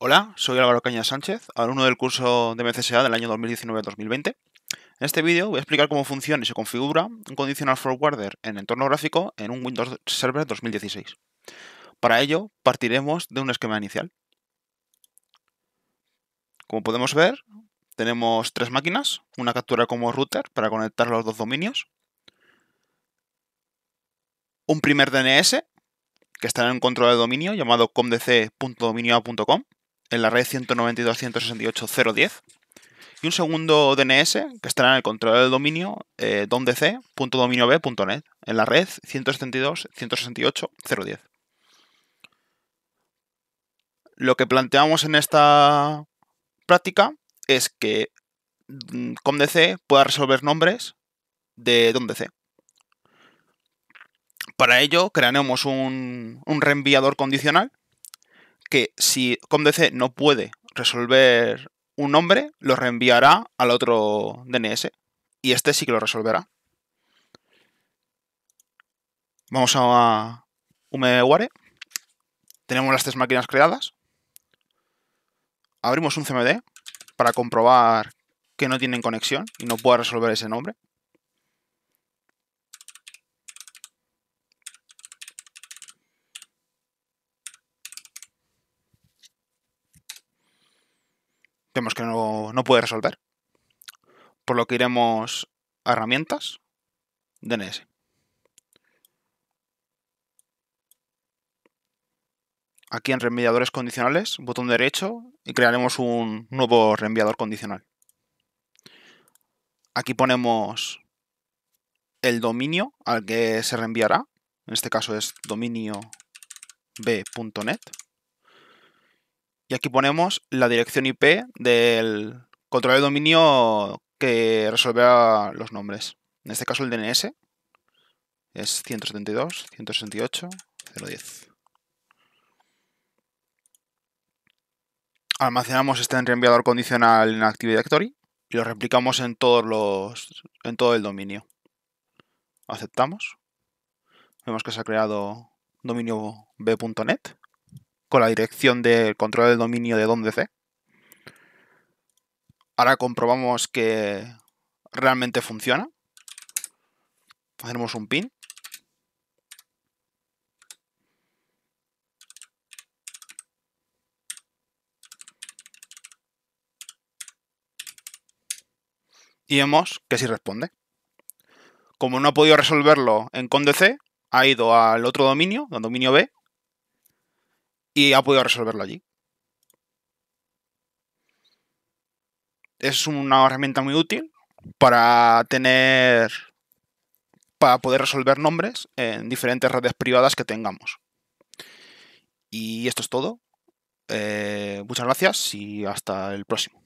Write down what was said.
Hola, soy Álvaro Cañas Sánchez, alumno del curso de MCSA del año 2019-2020. En este vídeo voy a explicar cómo funciona y se configura un conditional forwarder en entorno gráfico en un Windows Server 2016. Para ello, partiremos de un esquema inicial. Como podemos ver, tenemos tres máquinas, una captura como router para conectar los dos dominios, un primer DNS que está en un control de dominio llamado comdc.dominioa.com en la red 192.168.0.10 y un segundo DNS que estará en el control del dominio eh, en la red 172.168.0.10. Lo que planteamos en esta práctica es que mm, ComDC pueda resolver nombres de DOMDC. Para ello crearemos un reenviador condicional que si ComDC no puede resolver un nombre, lo reenviará al otro DNS. Y este sí que lo resolverá. Vamos a VMware. Tenemos las tres máquinas creadas. Abrimos un CMD para comprobar que no tienen conexión y no pueda resolver ese nombre. vemos que no, puede resolver. Por lo que iremos a herramientas, DNS. Aquí en reenviadores condicionales, botón derecho y crearemos un nuevo reenviador condicional. Aquí ponemos el dominio al que se reenviará. En este caso es dominio b.net y aquí ponemos la dirección IP del controlador de dominio que resolverá los nombres. En este caso el DNS es 172, 168, Almacenamos este reenviador condicional en Active Directory y lo replicamos en todos los en todo el dominio. Aceptamos. Vemos que se ha creado dominio b.net la dirección del control del dominio de donde C. Ahora comprobamos que realmente funciona. Hacemos un pin. Y vemos que sí responde. Como no ha podido resolverlo en conde C, ha ido al otro dominio, al dominio B, y ha podido resolverlo allí. Es una herramienta muy útil para tener para poder resolver nombres en diferentes redes privadas que tengamos. Y esto es todo. Eh, muchas gracias y hasta el próximo.